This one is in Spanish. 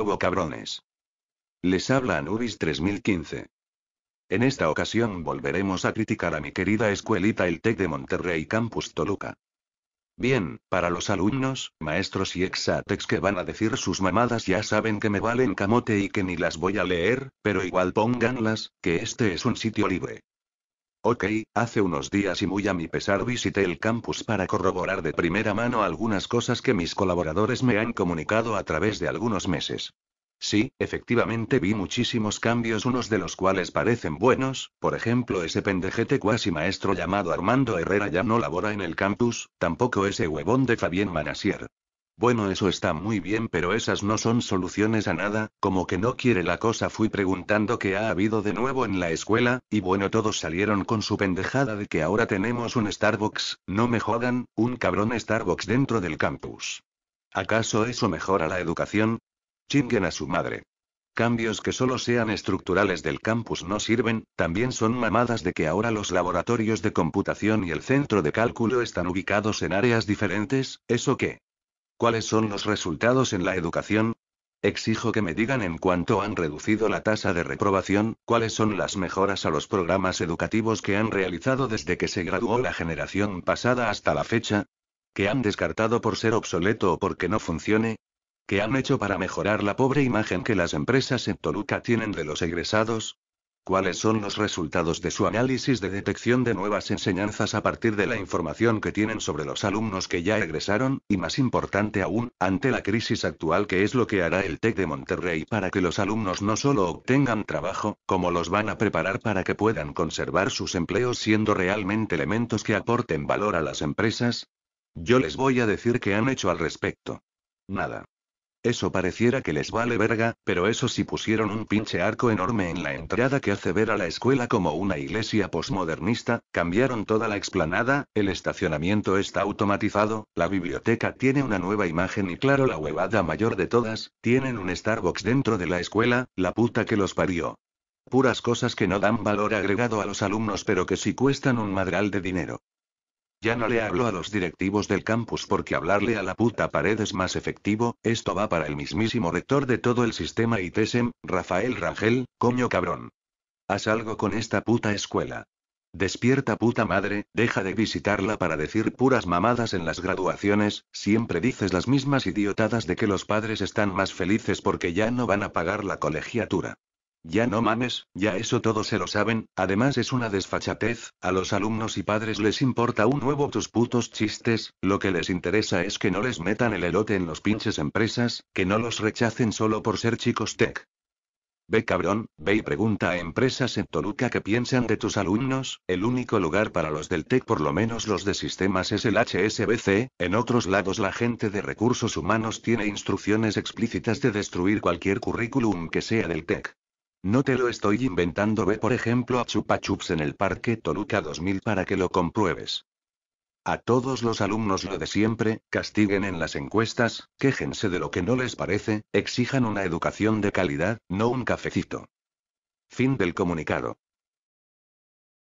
hubo cabrones? Les habla Anubis 3015. En esta ocasión volveremos a criticar a mi querida escuelita el TEC de Monterrey Campus Toluca. Bien, para los alumnos, maestros y exatex que van a decir sus mamadas ya saben que me valen camote y que ni las voy a leer, pero igual pónganlas, que este es un sitio libre. Ok, hace unos días y muy a mi pesar visité el campus para corroborar de primera mano algunas cosas que mis colaboradores me han comunicado a través de algunos meses. Sí, efectivamente vi muchísimos cambios, unos de los cuales parecen buenos, por ejemplo ese pendejete cuasi maestro llamado Armando Herrera ya no labora en el campus, tampoco ese huevón de Fabián Manasier. Bueno, eso está muy bien, pero esas no son soluciones a nada, como que no quiere la cosa. Fui preguntando qué ha habido de nuevo en la escuela, y bueno, todos salieron con su pendejada de que ahora tenemos un Starbucks, no me jodan, un cabrón Starbucks dentro del campus. ¿Acaso eso mejora la educación? Chinguen a su madre. Cambios que solo sean estructurales del campus no sirven, también son mamadas de que ahora los laboratorios de computación y el centro de cálculo están ubicados en áreas diferentes, ¿eso qué? ¿Cuáles son los resultados en la educación? Exijo que me digan en cuanto han reducido la tasa de reprobación, cuáles son las mejoras a los programas educativos que han realizado desde que se graduó la generación pasada hasta la fecha, ¿Qué han descartado por ser obsoleto o porque no funcione, ¿Qué han hecho para mejorar la pobre imagen que las empresas en Toluca tienen de los egresados, ¿Cuáles son los resultados de su análisis de detección de nuevas enseñanzas a partir de la información que tienen sobre los alumnos que ya egresaron, y más importante aún, ante la crisis actual que es lo que hará el TEC de Monterrey para que los alumnos no solo obtengan trabajo, como los van a preparar para que puedan conservar sus empleos siendo realmente elementos que aporten valor a las empresas? Yo les voy a decir qué han hecho al respecto. Nada. Eso pareciera que les vale verga, pero eso sí pusieron un pinche arco enorme en la entrada que hace ver a la escuela como una iglesia posmodernista, cambiaron toda la explanada, el estacionamiento está automatizado, la biblioteca tiene una nueva imagen y claro la huevada mayor de todas, tienen un Starbucks dentro de la escuela, la puta que los parió. Puras cosas que no dan valor agregado a los alumnos pero que sí cuestan un madral de dinero. Ya no le hablo a los directivos del campus porque hablarle a la puta pared es más efectivo, esto va para el mismísimo rector de todo el sistema ITSEM, Rafael Rangel, coño cabrón. Haz algo con esta puta escuela. Despierta puta madre, deja de visitarla para decir puras mamadas en las graduaciones, siempre dices las mismas idiotadas de que los padres están más felices porque ya no van a pagar la colegiatura. Ya no mames, ya eso todos se lo saben, además es una desfachatez, a los alumnos y padres les importa un nuevo tus putos chistes, lo que les interesa es que no les metan el elote en los pinches empresas, que no los rechacen solo por ser chicos tech. Ve cabrón, ve y pregunta a empresas en Toluca qué piensan de tus alumnos, el único lugar para los del TEC por lo menos los de sistemas es el HSBC, en otros lados la gente de recursos humanos tiene instrucciones explícitas de destruir cualquier currículum que sea del TEC. No te lo estoy inventando. Ve por ejemplo a Chupa Chups en el Parque Toluca 2000 para que lo compruebes. A todos los alumnos lo de siempre, castiguen en las encuestas, quéjense de lo que no les parece, exijan una educación de calidad, no un cafecito. Fin del comunicado.